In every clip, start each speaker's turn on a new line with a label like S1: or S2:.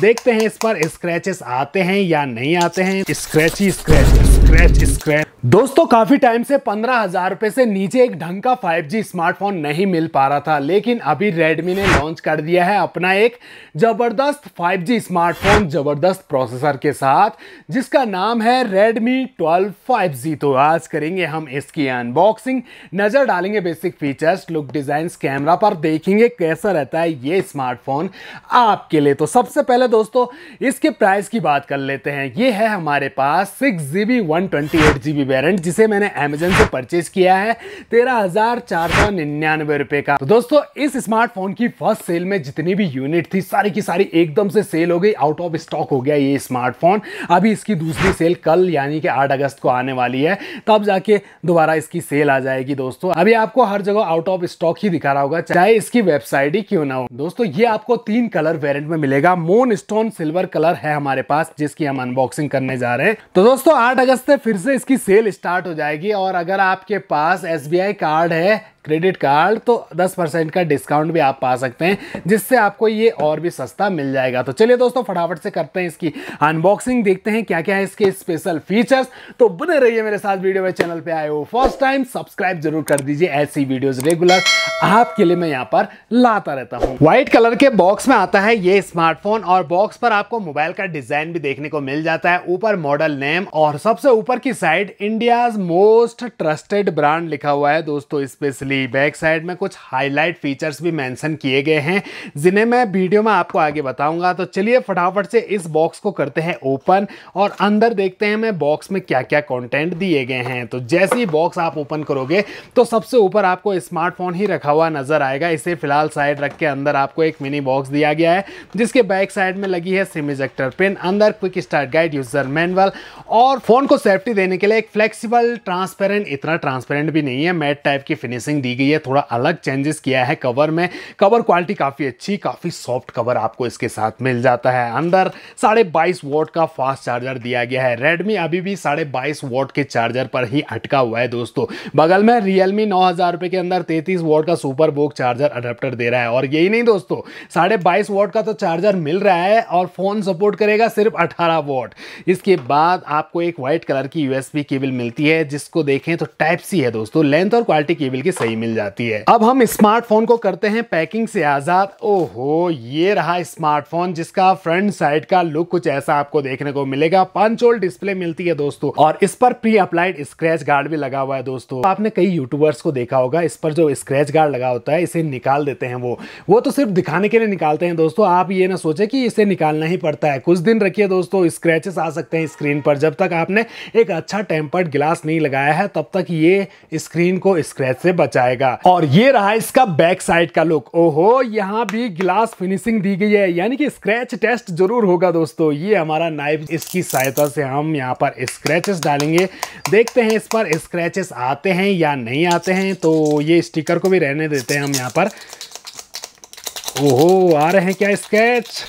S1: देखते हैं इस पर स्क्रैचेस आते हैं या नहीं आते हैं स्क्रैची स्क्रैचेस स्क्रैच स्क्रैच दोस्तों काफी टाइम से पंद्रह हजार रुपए से नीचे एक ढंग का 5G स्मार्टफोन नहीं मिल पा रहा था लेकिन अभी Redmi ने लॉन्च कर दिया है अपना एक जबरदस्त 5G स्मार्टफोन जबरदस्त प्रोसेसर के साथ जिसका नाम है Redmi 12 5G तो आज करेंगे हम इसकी अनबॉक्सिंग नजर डालेंगे basic features look design camera पर देखेंगे कैसा रहता है ये स्मार्टफोन आपके लिए तो सबसे पहले दोस्तों इसके प्राइस की बात कर लेते हैं ये है हमारे पास six G B one one twenty eight G B variant जिसे मैंने अमेजन से परचेज किया है तेरह हजार चार सौ निन्यानवे रुपए का तो दोस्तों इस स्मार्टफोन की फर्स्ट सेल में जितनी भी यूनिट थी सारी की सारी एकदम से सेल हो गई आउट ऑफ स्टॉक हो गया ये स्मार्टफोन अभी इसकी दूसरी सेल कल यानी कि आठ अगस्त को आने वाली है तब तो जाके दोबारा इसकी सेल आ जाएगी दोस्तों अभी आपको हर जगह आउट ऑफ स्टॉक ही दिखा रहा होगा चाहे इसकी वेबसाइट ही क्यों ना हो दोस्तों ये आपको तीन कलर वेरियंट में मिलेगा मोन स्टोन सिल्वर कलर है हमारे पास जिसकी हम अनबॉक्सिंग करने जा रहे हैं तो दोस्तों आठ अगस्त से फिर से इसकी सेल स्टार्ट हो जाएगी और अगर आपके पास एस कार्ड है क्रेडिट कार्ड तो 10 परसेंट का डिस्काउंट भी आप पा सकते हैं जिससे आपको ये और भी सस्ता मिल जाएगा तो चलिए दोस्तों फटाफट से करते हैं इसकी अनबॉक्सिंग देखते हैं क्या क्या है इसके स्पेशल फीचर्स तो बने रहिए मेरे साथ वीडियो में चैनल पे आए हो फर्स्ट टाइम सब्सक्राइब जरूर कर दीजिए ऐसी वीडियोज रेगुलर आपके लिए मैं यहाँ पर लाता रहता हूँ व्हाइट कलर के बॉक्स में आता है ये स्मार्टफोन और बॉक्स पर आपको मोबाइल का डिजाइन भी देखने को मिल जाता है ऊपर मॉडल नेम और सबसे ऊपर की side India most trusted brand लिखा हुआ है दोस्तों स्पेशली अपनी बैक साइड में कुछ हाईलाइट फीचर्स भी मैंसन किए गए हैं जिन्हें मैं वीडियो में आपको आगे बताऊंगा तो चलिए फटाफट से इस बॉक्स को करते हैं ओपन और अंदर देखते हैं मैं बॉक्स में क्या क्या कॉन्टेंट दिए गए हैं तो जैसे ही बॉक्स आप ओपन करोगे तो सबसे ऊपर आपको स्मार्टफोन ही रखा हुआ नजर आएगा इसे फिलहाल साइड रख के अंदर आपको एक मिनी बॉक्स दिया गया है जिसके बैक साइड में लगी है सिम इजेक्टर पिन अंदर quick start guide user manual और फोन को सेफ्टी देने के लिए एक फ्लेक्सिबल ट्रांसपेरेंट इतना ट्रांसपेरेंट भी नहीं है मैट टाइप की फिनिशिंग दी गई है थोड़ा अलग चेंजेस किया है कवर में कवर क्वालिटी काफ़ी अच्छी काफ़ी सॉफ्ट कवर आपको इसके साथ मिल जाता है अंदर साढ़े बाईस वोट का फास्ट चार्जर दिया गया है रेडमी अभी भी साढ़े बाईस वोट के चार्जर पर ही अटका हुआ है दोस्तों बगल में रियलमी नौ हज़ार के अंदर तैतीस वोट का सुपर बोक चार्जर अडेप्टर दे रहा है और यही नहीं दोस्तों साढ़े बाईस वोट का तो चार्जर मिल रहा है और फ़ोन सपोर्ट करेगा सिर्फ अठारह वोट इसके बाद आपको एक व्हाइट कलर की यूएसबी केबल मिलती है जिसको देखें तो टाइप सी है दोस्तों लेंथ और क्वालिटी केबल की सही वाली मिल जाती है अब हम स्मार्टफोन को करते हैं पैकिंग से आजाद ओहो ये रहा स्मार्टफोन जिसका फ्रंट साइड का लुक कुछ ऐसा आपको देखने को मिलेगा पंच होल डिस्प्ले मिलती है दोस्तों और इस पर प्री अप्लाइड स्क्रेच गार्ड भी लगा हुआ है दोस्तों आपने कई यूट्यूबर्स को देखा होगा इस पर जो स्क्रेच गार्ड लगा होता है इसे निकाल देते हैं वो वो तो सिर्फ दिखाने के लिए निकालते हैं दोस्तों आप ये ना सोचे कि इसे निकालना ही पड़ता है कुछ दिन रखिए दोस्तों स्क्रेचेस आ सकते हैं स्क्रीन पर जब तक आपने एक अच्छा टेम्पर्ड ग्लास नहीं लगाया है तब तक ये स्क्रीन को स्क्रैच से बचा जाएगा और ये रहा इसका बैक साइड का लुक ओहो यहाँ भी ग्लास फिनिशिंग दी गई है यानी कि स्क्रैच टेस्ट जरूर होगा दोस्तों ये हमारा नाइफ इसकी सहायता से हम यहाँ पर स्क्रैचेस डालेंगे देखते हैं इस पर स्क्रैचेस आते हैं या नहीं आते हैं तो ये स्टिकर को भी रहने देते हैं हम यहाँ पर ओहो आ रहे हैं क्या स्क्रैच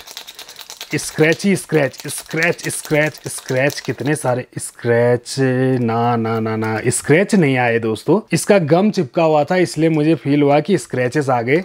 S1: स्क्रैच ही स्क्रैच स्क्रैच स्क्रैच स्क्रैच कितने सारे स्क्रैच ना ना ना ना स्क्रैच नहीं आए दोस्तों इसका गम चिपका हुआ था इसलिए मुझे फील हुआ कि स्क्रैचेस आ गए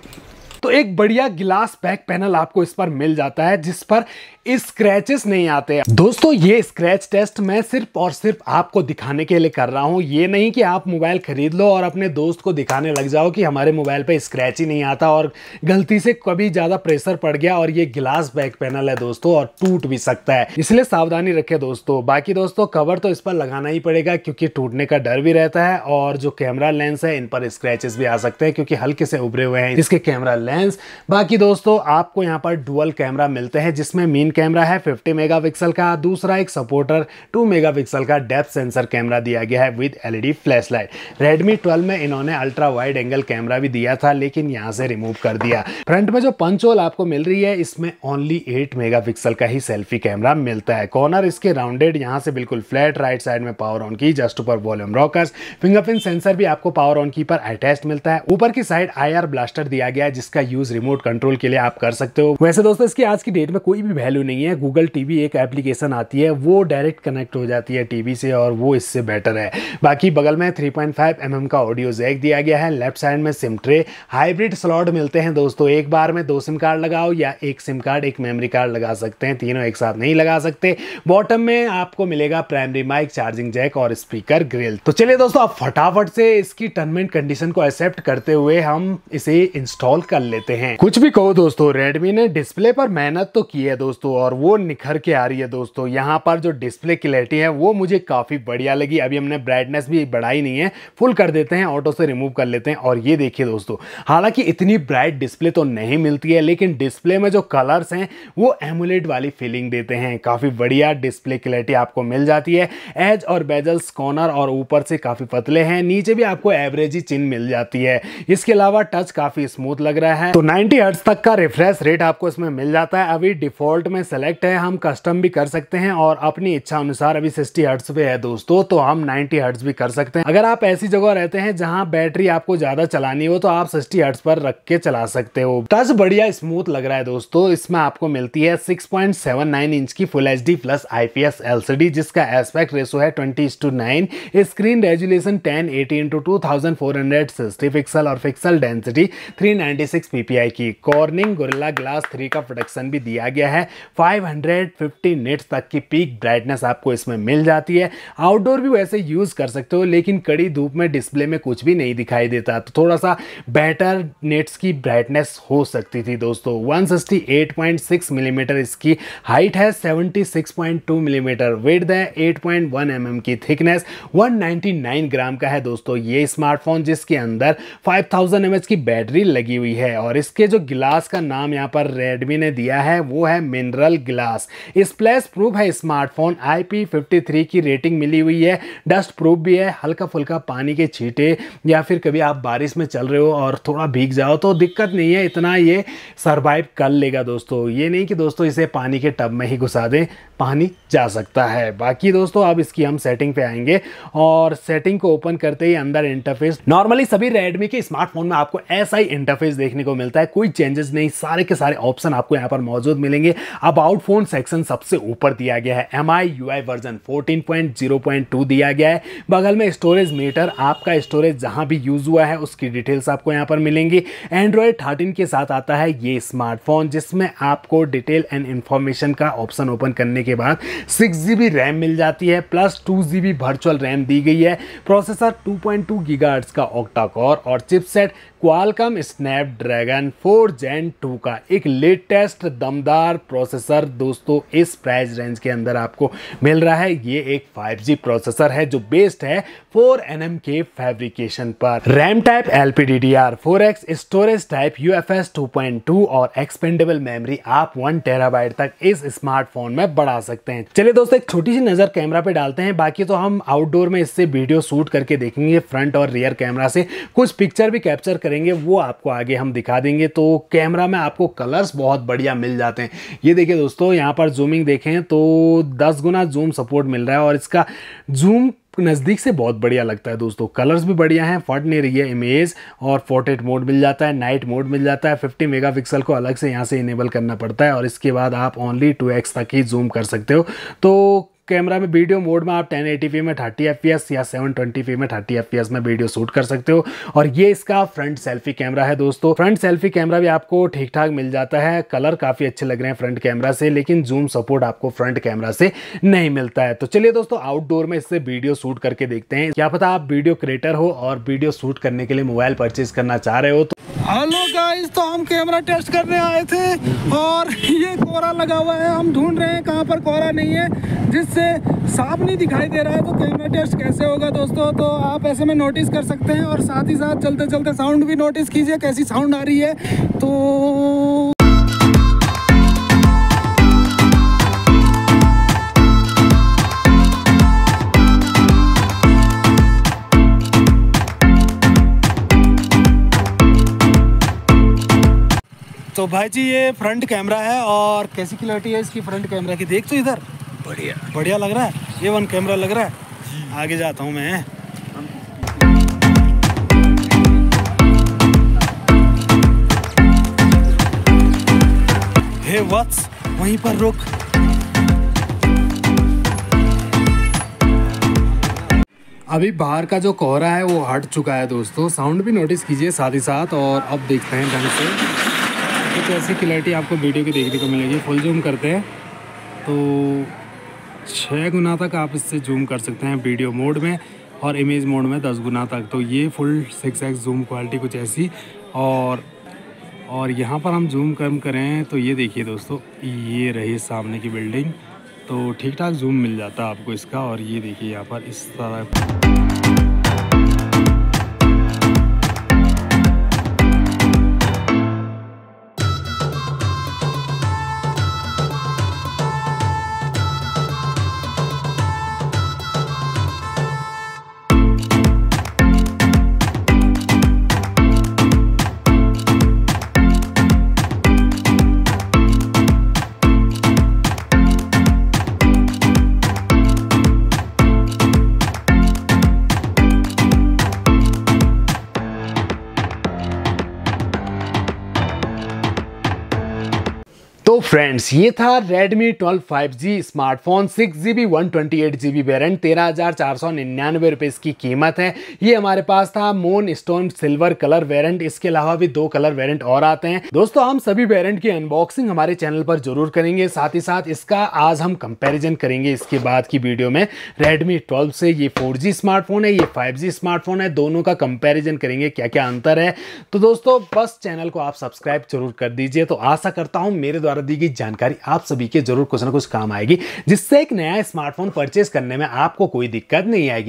S1: तो एक बढ़िया गिलास बैक पैनल आपको इस पर मिल जाता है जिस पर स्क्रैचेस नहीं आते दोस्तों ये स्क्रैच टेस्ट मैं सिर्फ और सिर्फ आपको दिखाने के लिए कर रहा हूँ ये नहीं कि आप मोबाइल खरीद लो और अपने दोस्त को दिखाने लग जाओ कि हमारे मोबाइल पर स्क्रैच ही नहीं आता और गलती से कभी ज़्यादा प्रेशर पड़ गया और ये ग्लास बैक पैनल है दोस्तों और टूट भी सकता है इसलिए सावधानी रखे दोस्तों बाकी दोस्तों कवर तो इस पर लगाना ही पड़ेगा क्योंकि टूटने का डर भी रहता है और जो कैमरा लेंस है इन पर स्क्रैचेस भी आ सकते हैं क्योंकि हल्के से उभरे हुए हैं इसके कैमरा लेंस बाकी दोस्तों आपको यहाँ पर डुअल कैमरा मिलते हैं जिसमें मीन कैमरा है 50 मेगापिक्सल का दूसरा एक सपोर्टर 2 मेगापिक्सल का डेप्थ सेंसर कैमरा दिया गया है विद एलईडी फ्लैशलाइट रेडमी 12 में इन्होंने अल्ट्रा वाइड एंगल कैमरा भी दिया था लेकिन यहाँ से रिमूव कर दिया फ्रंट में जो पंच होल आपको मिल रही है इसमें ओनली एट मेगा का ही सेल्फी कैमरा मिलता है कॉर्नर इसके राउंडेड यहाँ से बिल्कुल फ्लैट राइट साइड में पावर ऑन की जस्ट ऊपर वॉल्यूम रॉकर्स फिंगरप्रिंट सेंसर भी आपको पावर ऑन की पर अटैच मिलता है ऊपर की साइड आई ब्लास्टर दिया गया है जिसका यूज रिमोट कंट्रोल के लिए आप कर सकते हो वैसे दोस्तों इसकी आज की डेट में कोई भी वैल्यू वैल्यू नहीं है गूगल टीवी एक एप्लीकेशन आती है वो डायरेक्ट कनेक्ट हो जाती है टीवी से और वो इससे बेटर है बाकी बगल में 3.5 पॉइंट mm का ऑडियो जैक दिया गया है लेफ्ट साइड में सिम ट्रे हाइब्रिड स्लॉट मिलते हैं दोस्तों एक बार में दो सिम कार्ड लगाओ या एक सिम कार्ड एक मेमोरी कार्ड लगा सकते हैं तीनों एक साथ नहीं लगा सकते बॉटम में आपको मिलेगा प्राइमरी माइक चार्जिंग जैक और स्पीकर ग्रिल तो चलिए दोस्तों आप फटाफट से इसकी टर्म एंड कंडीशन को एक्सेप्ट करते हुए हम इसे इंस्टॉल कर लेते हैं कुछ भी कहो दोस्तों रेडमी ने डिस्प्ले पर मेहनत तो की है दोस्तों दोस्तों और वो निखर के आ रही है दोस्तों यहाँ पर जो डिस्प्ले क्लैरिटी है वो मुझे काफ़ी बढ़िया लगी अभी हमने ब्राइटनेस भी बढ़ाई नहीं है फुल कर देते हैं ऑटो से रिमूव कर लेते हैं और ये देखिए दोस्तों हालांकि इतनी ब्राइट डिस्प्ले तो नहीं मिलती है लेकिन डिस्प्ले में जो कलर्स हैं वो एमुलेट वाली फीलिंग देते हैं काफ़ी बढ़िया डिस्प्ले क्लैरिटी आपको मिल जाती है एज और बेजल्स कॉर्नर और ऊपर से काफ़ी पतले हैं नीचे भी आपको एवरेज ही चिन्ह मिल जाती है इसके अलावा टच काफ़ी स्मूथ लग रहा है तो नाइनटी हर्ट्स तक का रिफ्रेश रेट आपको इसमें मिल जाता है अभी डिफॉल्ट में में सेलेक्ट है हम कस्टम भी कर सकते हैं और अपनी इच्छा अनुसार अभी सिक्सटी हर्ट्स पे है दोस्तों तो हम नाइन्टी हर्ट्स भी कर सकते हैं अगर आप ऐसी जगह रहते हैं जहाँ बैटरी आपको ज्यादा चलानी हो तो आप सिक्सटी हर्ट्स पर रख के चला सकते हो टच बढ़िया स्मूथ लग रहा है दोस्तों इसमें आपको मिलती है सिक्स इंच की full H plus IPS LCD जिसका एस्पेक्ट रेसो है twenty screen resolution ten eighty into two thousand pixel और pixel density three ninety six PPI की कॉर्निंग गोरिल्ला ग्लास थ्री का प्रोडक्शन भी दिया गया है 550 नेट्स तक की पीक ब्राइटनेस आपको इसमें मिल जाती है आउटडोर भी वैसे यूज़ कर सकते हो लेकिन कड़ी धूप में डिस्प्ले में कुछ भी नहीं दिखाई देता तो थोड़ा सा बेटर नेट्स की ब्राइटनेस हो सकती थी दोस्तों वन मिलीमीटर इसकी हाइट है 76.2 मिलीमीटर वेट है 8.1 mm की थिकनेस 199 ग्राम का है दोस्तों ये स्मार्टफोन जिसके अंदर 5000 थाउजेंड की बैटरी लगी हुई है और इसके जो गिलास का नाम यहाँ पर रेडमी ने दिया है वो है mineral technical glass splash proof है स्मार्टफोन आई की रेटिंग मिली हुई है डस्ट प्रूफ भी है हल्का फुल्का पानी के छींटे या फिर कभी आप बारिश में चल रहे हो और थोड़ा भीग जाओ तो दिक्कत नहीं है इतना ये सर्वाइव कर लेगा दोस्तों ये नहीं कि दोस्तों इसे पानी के टब में ही घुसा दें पानी जा सकता है बाकी दोस्तों अब इसकी हम सेटिंग पे आएंगे और सेटिंग को ओपन करते ही अंदर इंटरफेस नॉर्मली सभी रेडमी के स्मार्टफोन में आपको ऐसा ही इंटरफेस देखने को मिलता है कोई चेंजेस नहीं सारे के सारे ऑप्शन आपको यहाँ पर मौजूद मिलेंगे आउट फोन सेक्शन सबसे ऊपर दिया गया है M I U I version fourteen दिया गया है बगल में स्टोरेज मीटर आपका स्टोरेज जहाँ भी यूज हुआ है उसकी डिटेल्स आपको यहाँ पर मिलेंगी एंड्रॉयड थर्टीन के साथ आता है ये स्मार्टफोन जिसमें आपको डिटेल एंड इन्फॉर्मेशन का ऑप्शन ओपन करने के के बाद सिक्स जी रैम मिल जाती है plus two G virtual RAM दी गई है प्रोसेसर टू पॉइंट टू का ऑक्टा और चिपसेट क्वालकम स्नैपड्रैगन 4 जेन 2 का एक लेटेस्ट दमदार प्रोसेसर दोस्तों इस प्राइस रेंज के अंदर आपको मिल रहा है ये एक 5G प्रोसेसर है जो बेस्ड है 4 एनएम के फैब्रिकेशन पर RAM type L P D storage type U F और एक्सपेंडेबल मेमोरी आप वन टेराबाइट तक इस स्मार्टफोन में बढ़ा बता सकते हैं चलिए दोस्तों एक छोटी सी नज़र कैमरा पे डालते हैं बाकी तो हम आउटडोर में इससे वीडियो शूट करके देखेंगे फ्रंट और रियर कैमरा से कुछ पिक्चर भी कैप्चर करेंगे वो आपको आगे हम दिखा देंगे तो कैमरा में आपको कलर्स बहुत बढ़िया मिल जाते हैं ये देखिए दोस्तों यहाँ पर जूमिंग देखें तो दस गुना जूम सपोर्ट मिल रहा है और इसका जूम नज़दीक से बहुत बढ़िया लगता है दोस्तों कलर्स भी बढ़िया हैं फट नहीं रही है इमेज और फोर्टेट मोड मिल जाता है नाइट मोड मिल जाता है 50 मेगापिक्सल को अलग से यहाँ से इनेबल करना पड़ता है और इसके बाद आप ओनली 2x तक ही जूम कर सकते हो तो कैमरा में वीडियो मोड में आप 1080p में 30 fps या 720p में 30 fps में वीडियो शूट कर सकते हो और ये इसका फ्रंट सेल्फी कैमरा है दोस्तों फ्रंट सेल्फी कैमरा भी आपको ठीक ठाक मिल जाता है कलर काफ़ी अच्छे लग रहे हैं फ्रंट कैमरा से लेकिन जूम सपोर्ट आपको फ्रंट कैमरा से नहीं मिलता है तो चलिए दोस्तों आउटडोर में इससे वीडियो शूट करके देखते हैं क्या पता आप वीडियो क्रिएटर हो और वीडियो शूट करने के लिए मोबाइल परचेज करना चाह रहे हो तो हेलो गाइस तो हम कैमरा टेस्ट करने आए थे और ये कोहरा लगा हुआ है हम ढूंढ रहे हैं कहाँ पर कोहरा नहीं है जिससे से साफ नहीं दिखाई दे रहा है तो कैमरा टेस्ट कैसे होगा दोस्तों तो आप ऐसे में नोटिस कर सकते हैं और साथ ही साथ चलते चलते साउंड भी नोटिस कीजिए कैसी साउंड आ रही है तो तो भाई जी ये फ्रंट कैमरा है और कैसी क्लियरिटी है इसकी फ्रंट कैमरा की देख तो इधर बढ़िया बढ़िया लग रहा है ये वन कैमरा लग रहा है आगे जाता हूँ मैं हे वत्स वहीं पर रुक अभी बाहर का जो कोहरा है वो हट चुका है दोस्तों साउंड भी नोटिस कीजिए साथ ही साथ और अब देखते हैं ढंग से कुछ तो ऐसी क्लैरिटी आपको वीडियो की देखने को मिलेगी फुल जूम करते हैं तो छः गुना तक आप इससे जूम कर सकते हैं वीडियो मोड में और इमेज मोड में दस गुना तक तो ये full six X zoom quality कुछ ऐसी और और यहाँ पर हम जूम कम करें तो ये देखिए दोस्तों ये रही सामने की बिल्डिंग तो ठीक ठाक जूम मिल जाता है आपको इसका और ये देखिए यहाँ पर इस तरह तो फ्रेंड्स ये था Redmi 12 5G smartphone six 128GB B one twenty eight G B variant तेरह हज़ार चार सौ निन्यानवे इसकी कीमत है ये हमारे पास था मोन स्टोन सिल्वर कलर वेरेंट इसके अलावा भी दो कलर वेरेंट और आते हैं दोस्तों हम सभी वेरेंट की अनबॉक्सिंग हमारे चैनल पर जरूर करेंगे साथ ही साथ इसका आज हम कंपेरिजन करेंगे इसके बाद की वीडियो में रेडमी ट्वेल्व से ये फोर स्मार्टफोन है ये फाइव स्मार्टफोन है दोनों का कंपेरिजन करेंगे क्या क्या अंतर है तो दोस्तों बस चैनल को आप सब्सक्राइब जरूर कर दीजिए तो आशा करता हूँ मेरे द्वारा द्वारा दी गई जानकारी आप सभी के जरूर कुछ ना कुछ काम आएगी जिससे एक नया स्मार्टफोन परचेज करने में आपको कोई दिक्कत नहीं आएगी